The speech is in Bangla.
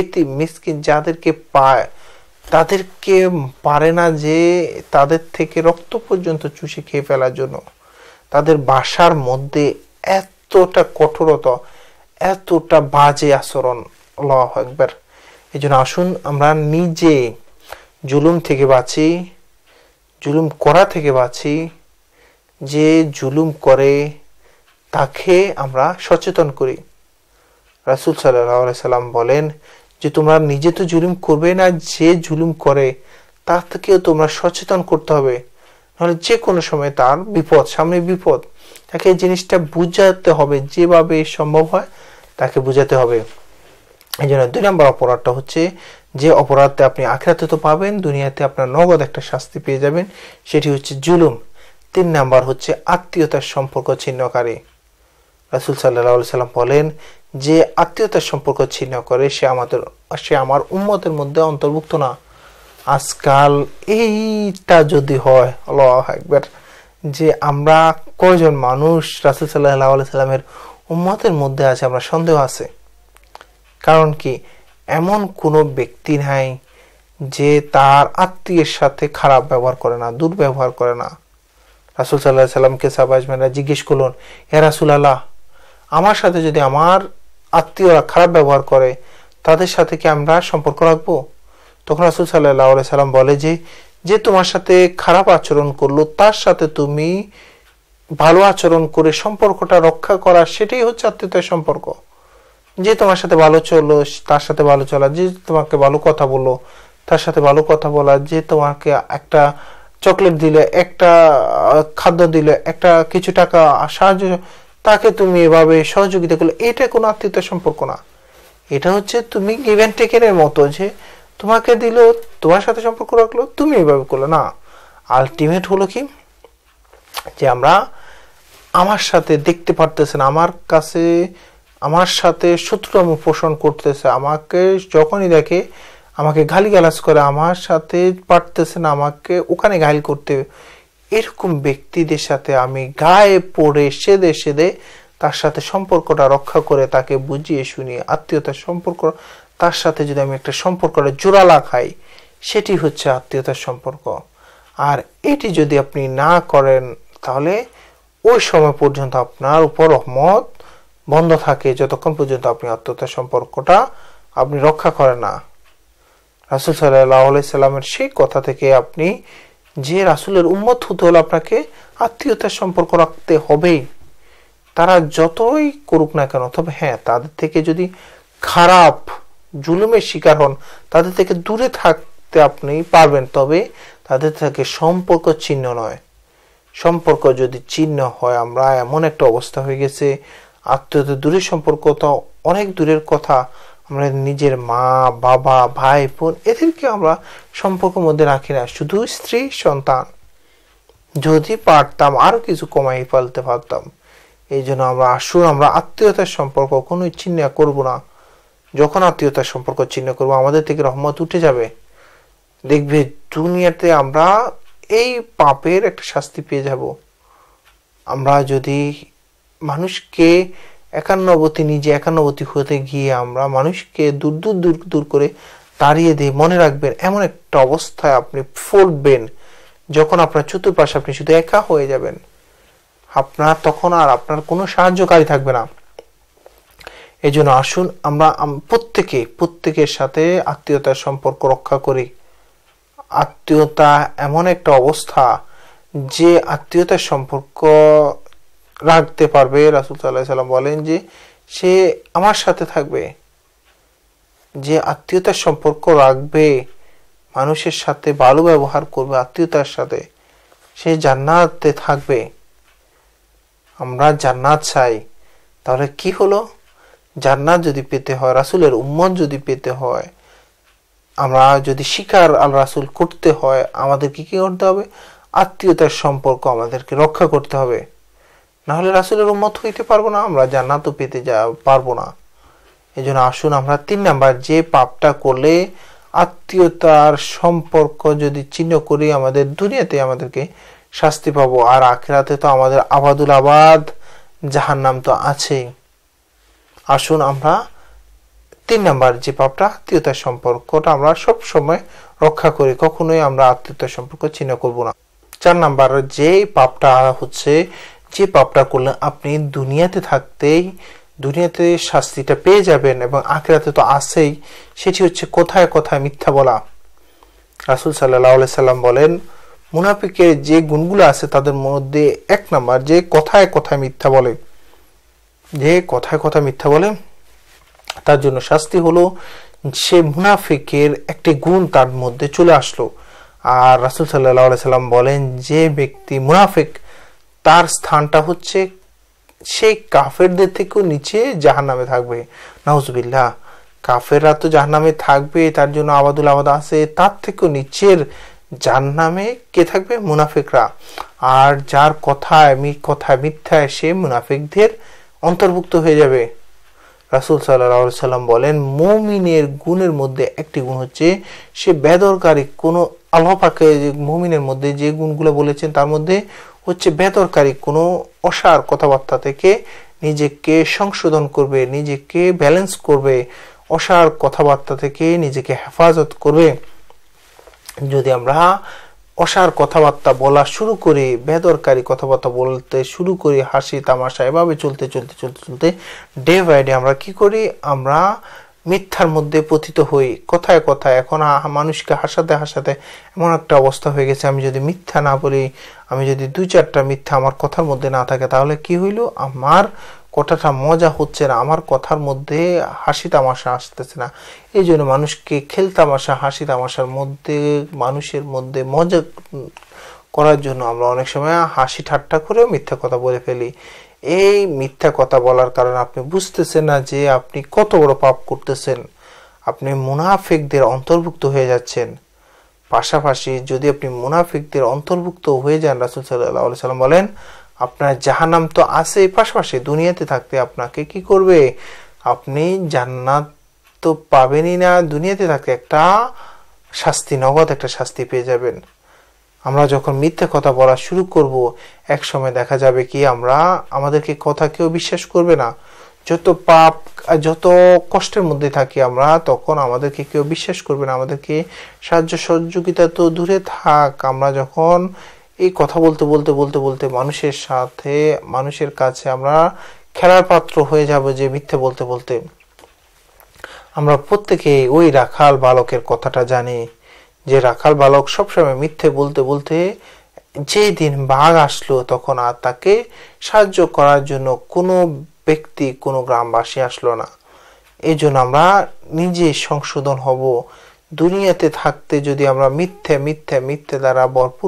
এতে মিসকিন যাদেরকে পায় তাদেরকে পারে না যে তাদের থেকে রক্ত পর্যন্ত চুষে খেয়ে ফেলার জন্য তাদের বাসার মধ্যে এতটা কঠোরতা এতটা বাজে আচরণ আল্লাহ একবার এই জন্য আসুন আমরা নিজে জুলুম থেকে বাঁচি জুলুম করা থেকে বাঁচি যে জুলুম করে তাকে আমরা সচেতন করি রাসুল সাল্লাহ সাল্লাম বলেন যে তোমরা নিজে তো জুলুম করবে না যে জুলুম করে তার থেকেও তোমরা সচেতন করতে হবে নাহলে যে কোনো সময় তার বিপদ সামনে বিপদ তাকে জিনিসটা বুঝাতে হবে যেভাবে সম্ভব হয় তাকে বুঝাতে হবে এই জন্য দুই নম্বর অপরাধটা হচ্ছে যে অপরাধে আপনি আখড়াতে তো পাবেন দুনিয়াতে আপনার নগদ একটা শাস্তি পেয়ে যাবেন সেটি হচ্ছে জুলুম তিন নাম্বার হচ্ছে আত্মীয়তার সম্পর্ক ছিন্নকারী রাসুল সাল্লাহ সাল্লাম বলেন যে আত্মীয়তার সম্পর্ক ছিন্ন করে সে আমাদের সে আমার উন্মতের মধ্যে অন্তর্ভুক্ত না আজকাল এইটা যদি হয় আল্লাহ একবার যে আমরা কয়জন মানুষ রাসুল সাল্লাহ সাল্লামের উম্মতের মধ্যে আছে আমরা সন্দেহ আছে কারণ কি এমন কোনো ব্যক্তি নাই যে তার আত্মীয়ের সাথে খারাপ ব্যবহার করে না দুর্ব্যবহার করে না রাসুল সাল্লাহ সাল্লামকে সাবাজমেরা জিজ্ঞেস করুন এ রাসুল আল্লাহ আমার সাথে যদি আমার আত্মীয়রা খারাপ ব্যবহার করে তাদের সাথে কি আমরা সম্পর্ক রাখবো তখন রাসুল সাল্লাহ সাল্লাম বলে যে যে তোমার সাথে খারাপ আচরণ করলো তার সাথে তুমি ভালো আচরণ করে সম্পর্কটা রক্ষা করা সেটাই হচ্ছে আত্মীয়তার সম্পর্ক যে তোমার সাথে ভালো চললো তার সাথে ভালো চলা যে তোমাকে ভালো কথা বললো তার সাথে ভালো কথা বলা যে তোমাকে একটা চকলেট দিলে একটা খাদ্য দিলে একটা কিছু টাকা সাহায্য তাকে তুমি এভাবে সহযোগিতা করলে এটা কোনো আত্মীয়তার সম্পর্ক না এটা হচ্ছে তুমি গিভ অ্যান্ড টেকেনের মতো যে তোমাকে দিল তোমার সাথে সম্পর্ক রাখলো তুমি এভাবে করলো না আলটিমেট হলো কি যে আমরা আমার সাথে দেখতে পারতেছেন আমার কাছে আমার সাথে শত্রুতম পোষণ করতেছে আমাকে যখনই দেখে আমাকে গালি গালিগালাজ করে আমার সাথে পারতেছে না আমাকে ওখানে গাইল করতে এরকম ব্যক্তিদের সাথে আমি গায়ে পড়ে সেদে সেদে তার সাথে সম্পর্কটা রক্ষা করে তাকে বুঝিয়ে শুনিয়ে আত্মীয়তার সম্পর্ক তার সাথে যদি আমি একটা সম্পর্কটা জোড়া খাই সেটি হচ্ছে আত্মীয়তার সম্পর্ক আর এটি যদি আপনি না করেন তাহলে ওই সময় পর্যন্ত আপনার উপর রহমত বন্ধ থাকে যতক্ষণ পর্যন্ত আপনি আত্মীয়তার সম্পর্কটা আপনি রক্ষা করেন না রাসুল সাল্লাহ সাল্লামের সেই কথা থেকে আপনি যে রাসুলের উম্মত হতে হলো আপনাকে আত্মীয়তার সম্পর্ক রাখতে হবে তারা যতই করুক না কেন তবে হ্যাঁ তাদের থেকে যদি খারাপ জুলুমের শিকার হন তাদের থেকে দূরে থাকতে আপনি পারবেন তবে তাদের থেকে সম্পর্ক চিহ্ন নয় সম্পর্ক যদি চিহ্ন হয় আমরা এমন একটা অবস্থা হয়ে গেছে আত্মীয়তা দূরের সম্পর্ক তো অনেক দূরের কথা আমরা নিজের মা বাবা ভাই বোন এদেরকে আমরা সম্পর্কের মধ্যে রাখি না শুধু স্ত্রী সন্তান যদি পারতাম আরও কিছু কমাই ফেলতে পারতাম এই জন্য আমরা আসুন আমরা আত্মীয়তার সম্পর্ক কোনো চিহ্ন করব না যখন আত্মীয়তার সম্পর্ক চিহ্ন করব আমাদের থেকে রহমত উঠে যাবে দেখবে দুনিয়াতে আমরা এই পাপের একটা শাস্তি পেয়ে যাব আমরা যদি মানুষকে একান্নবতী নিজে একান্নবতী হতে গিয়ে আমরা মানুষকে দূর দূর দূর দূর করে তাড়িয়ে দিয়ে মনে রাখবেন এমন একটা অবস্থায় আপনি ফলবেন যখন আপনার চতুর্পাশে আপনি শুধু একা হয়ে যাবেন আপনার তখন আর আপনার কোনো সাহায্যকারী থাকবে না এই জন্য আসুন আমরা প্রত্যেকে প্রত্যেকের সাথে আত্মীয়তার সম্পর্ক রক্ষা করি আত্মীয়তা এমন একটা অবস্থা যে আত্মীয়তার সম্পর্ক রাখতে পারবে রাসুল সাল্লাহ সাল্লাম বলেন যে সে আমার সাথে থাকবে যে আত্মীয়তার সম্পর্ক রাখবে মানুষের সাথে ভালো ব্যবহার করবে আত্মীয়তার সাথে সে জান্নাতে থাকবে আমরা জান্নাত চাই তাহলে কি হলো জান্নাত যদি পেতে হয় রাসুলের উম্মন যদি পেতে হয় আমরা যদি শিকার আল রাসুল করতে হয় আমাদেরকে কি করতে হবে আত্মীয়তার সম্পর্ক আমাদেরকে রক্ষা করতে হবে নাহলে রাসুলের উম্মত হইতে পারবো না আমরা জান্নাত পেতে যা পারবো না এই জন্য আসুন আমরা তিন নাম্বার যে পাপটা করলে আত্মীয়তার সম্পর্ক যদি চিহ্ন করি আমাদের দুনিয়াতে আমাদেরকে শাস্তি পাবো আর আখেরাতে তো আমাদের আবাদুল আবাদ যাহার নাম তো আছেই আসুন আমরা তিন নাম্বার যে পাপটা আত্মীয়তার সম্পর্কটা আমরা সব সময় রক্ষা করি কখনোই আমরা আত্মীয়তার সম্পর্ক চিহ্ন করব না চার নাম্বার যে পাপটা হচ্ছে যে পাপটা করলেন আপনি দুনিয়াতে থাকতেই দুনিয়াতে শাস্তিটা পেয়ে যাবেন এবং আখেরাতে তো আসেই সেটি হচ্ছে কোথায় কোথায় মিথ্যা বলা রাসুল সাল্লাহ সাল্লাম বলেন মুনাফিকের যে গুণগুলো আছে তাদের মধ্যে এক নাম্বার যে কথায় কথায় মিথ্যা বলে যে কথায় কথা মিথ্যা বলে তার জন্য শাস্তি হলো সে মুনাফিকের একটি গুণ তার মধ্যে চলে আসলো আর রাসুল সাল্লাহ সাল্লাম বলেন যে ব্যক্তি মুনাফিক তার স্থানটা হচ্ছে সেই কাফেরদের থেকেও নিচে জাহার নামে থাকবে নজবিল্লা কাফেররা তো জাহার নামে থাকবে তার জন্য আবাদুল আবাদ আছে তার থেকেও নিচের যার নামে কে থাকবে মুনাফিকরা আর যার কথায় কথায় মিথ্যায় সে মুনাফিকদের অন্তর্ভুক্ত হয়ে যাবে রাসুল সাল্লাহ সাল্লাম বলেন মৌমিনের গুণের মধ্যে একটি গুণ হচ্ছে সে বেদরকারী কোনো আল্লাহ পাকে মধ্যে যে গুণগুলো বলেছেন তার মধ্যে হচ্ছে বেতরকারি কোনো অসার কথাবার্তা থেকে নিজেকে সংশোধন করবে নিজেকে ব্যালেন্স করবে অসার কথাবার্তা থেকে নিজেকে হেফাজত করবে যদি আমরা অসার কথাবার্তা বলা শুরু করি বেদরকারী কথাবার্তা বলতে শুরু করি হাসি তামাশা এভাবে চলতে চলতে চলতে চলতে ডে বাই ডে আমরা কি করি আমরা মিথ্যার মধ্যে পতিত হই কথায় কথায় এখন মানুষকে হাসাতে হাসাতে এমন একটা অবস্থা হয়ে গেছে আমি যদি মিথ্যা না বলি আমি যদি দুই চারটা মিথ্যা আমার কথার মধ্যে না থাকে তাহলে কি হইল আমার কথাটা মজা হচ্ছে না আমার কথার মধ্যে হাসি তামাশা আসতেছে না এই জন্য মানুষকে খেলতামাশা হাসি তামাশার মধ্যে মানুষের মধ্যে মজা করার জন্য আমরা অনেক সময় হাসি ঠাট্টা করেও মিথ্যা কথা বলে ফেলি এই মিথ্যা কথা বলার কারণে আপনি বুঝতেছেন না যে আপনি কত বড় পাপ করতেছেন আপনি মুনাফিকদের অন্তর্ভুক্ত হয়ে যাচ্ছেন পাশাপাশি যদি আপনি মুনাফিকদের অন্তর্ভুক্ত হয়ে যান রাসুল সাল্লাহ সাল্লাম বলেন আপনার জাহানাম তো আছে পাশাপাশি দুনিয়াতে থাকতে আপনাকে কি করবে আপনি জান্নাত তো পাবেনই না দুনিয়াতে থাকতে একটা শাস্তি নগদ একটা শাস্তি পেয়ে যাবেন আমরা যখন মিথ্যে কথা বলা শুরু করব এক সময় দেখা যাবে কি আমরা আমাদেরকে কথা কেউ বিশ্বাস করবে না যত পাপ যত কষ্টের মধ্যে থাকি আমরা তখন আমাদেরকে কেউ বিশ্বাস করবে না আমাদেরকে সাহায্য সহযোগিতা তো দূরে থাক আমরা যখন এই কথা বলতে বলতে বলতে বলতে মানুষের সাথে মানুষের কাছে আমরা খেলার পাত্র হয়ে যাব যে মিথ্যে বলতে বলতে আমরা প্রত্যেকে ওই রাখাল বালকের কথাটা জানি যে রাখাল বালক সবসময় মিথ্যে বলতে বলতে যেদিন বাঘ আসলো তখন আর তাকে সাহায্য করার জন্য কোনো ব্যক্তি কোনো গ্রামবাসী আসলো না এই জন্য আমরা নিজে সংশোধন হব দুনিয়াতে থাকতে যদি আমরা মিথ্যে মিথ্যে মিথ্যে দ্বারা ভরপুর